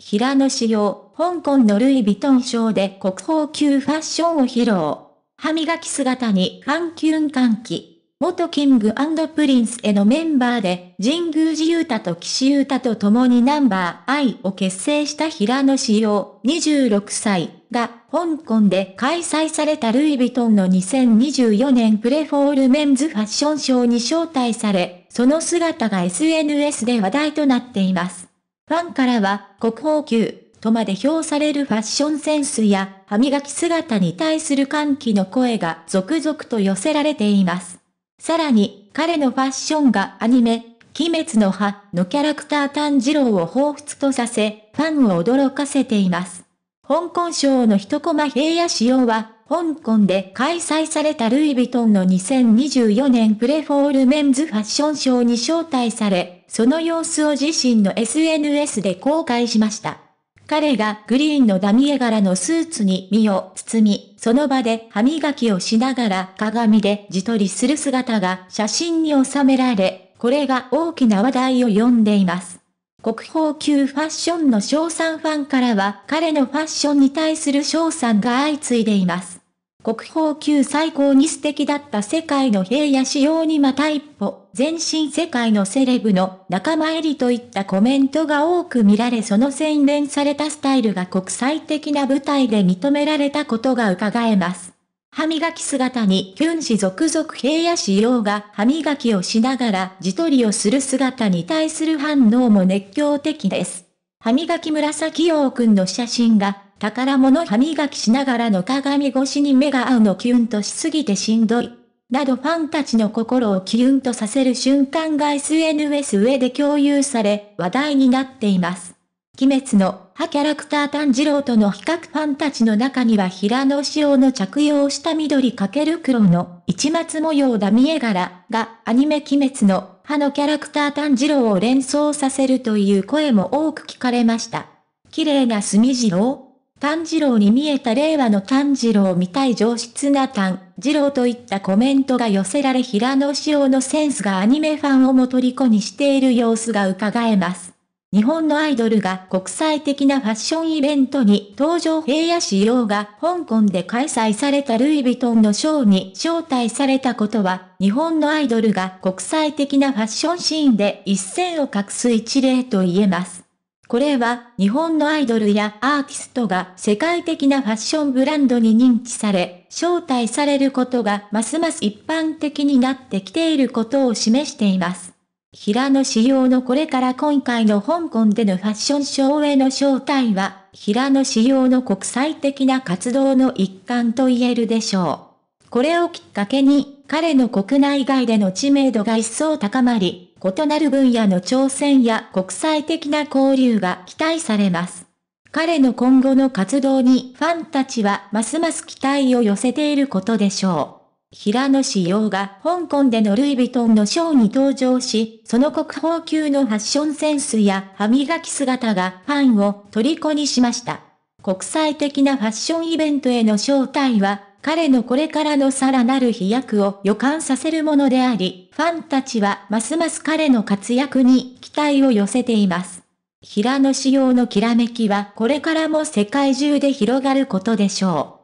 平野紫耀、香港のルイ・ヴィトン賞で国宝級ファッションを披露。歯磨き姿にンキュン歓喜。元キングプリンスへのメンバーで、神宮寺優太と岸優太と共にナンバー I を結成した平野紫耀、26歳が、香港で開催されたルイ・ヴィトンの2024年プレフォールメンズファッションショーに招待され、その姿が SNS で話題となっています。ファンからは、国宝級、とまで評されるファッションセンスや、歯磨き姿に対する歓喜の声が続々と寄せられています。さらに、彼のファッションがアニメ、鬼滅の葉のキャラクター炭治郎を彷彿とさせ、ファンを驚かせています。香港賞の一コマ平野仕様は、香港で開催されたルイ・ヴィトンの2024年プレフォールメンズファッションショーに招待され、その様子を自身の SNS で公開しました。彼がグリーンのダミエ柄のスーツに身を包み、その場で歯磨きをしながら鏡で自撮りする姿が写真に収められ、これが大きな話題を呼んでいます。国宝級ファッションの賞賛ファンからは彼のファッションに対する賞賛が相次いでいます。国宝級最高に素敵だった世界の平野仕様にまた一歩、全身世界のセレブの仲間入りといったコメントが多く見られその洗練されたスタイルが国際的な舞台で認められたことが伺えます。歯磨き姿にキュン氏続々平野仕様が歯磨きをしながら自撮りをする姿に対する反応も熱狂的です。歯磨き紫陽君の写真が宝物歯磨きしながらの鏡越しに目が合うのキュンとしすぎてしんどい。などファンたちの心をキュンとさせる瞬間が SNS 上で共有され、話題になっています。鬼滅の歯キャラクター炭治郎との比較ファンたちの中には平野仕様の着用した緑×黒の市松模様だ見え柄がアニメ鬼滅の歯のキャラクター炭治郎を連想させるという声も多く聞かれました。綺麗な墨次郎炭治郎に見えた令和の炭治郎みたい上質な炭治郎といったコメントが寄せられ平野紫耀のセンスがアニメファンをも虜にしている様子が伺えます。日本のアイドルが国際的なファッションイベントに登場平野仕様が香港で開催されたルイ・ヴィトンのショーに招待されたことは、日本のアイドルが国際的なファッションシーンで一線を画す一例と言えます。これは日本のアイドルやアーティストが世界的なファッションブランドに認知され、招待されることがますます一般的になってきていることを示しています。平野紫耀のこれから今回の香港でのファッションショーへの招待は、平野紫耀の国際的な活動の一環と言えるでしょう。これをきっかけに、彼の国内外での知名度が一層高まり、異なる分野の挑戦や国際的な交流が期待されます。彼の今後の活動にファンたちはますます期待を寄せていることでしょう。平野志陽が香港でのルイ・ヴィトンのショーに登場し、その国宝級のファッションセンスや歯磨き姿がファンを虜にしました。国際的なファッションイベントへの招待は彼のこれからのさらなる飛躍を予感させるものであり、ファンたちはますます彼の活躍に期待を寄せています。平野仕様のきらめきはこれからも世界中で広がることでしょう。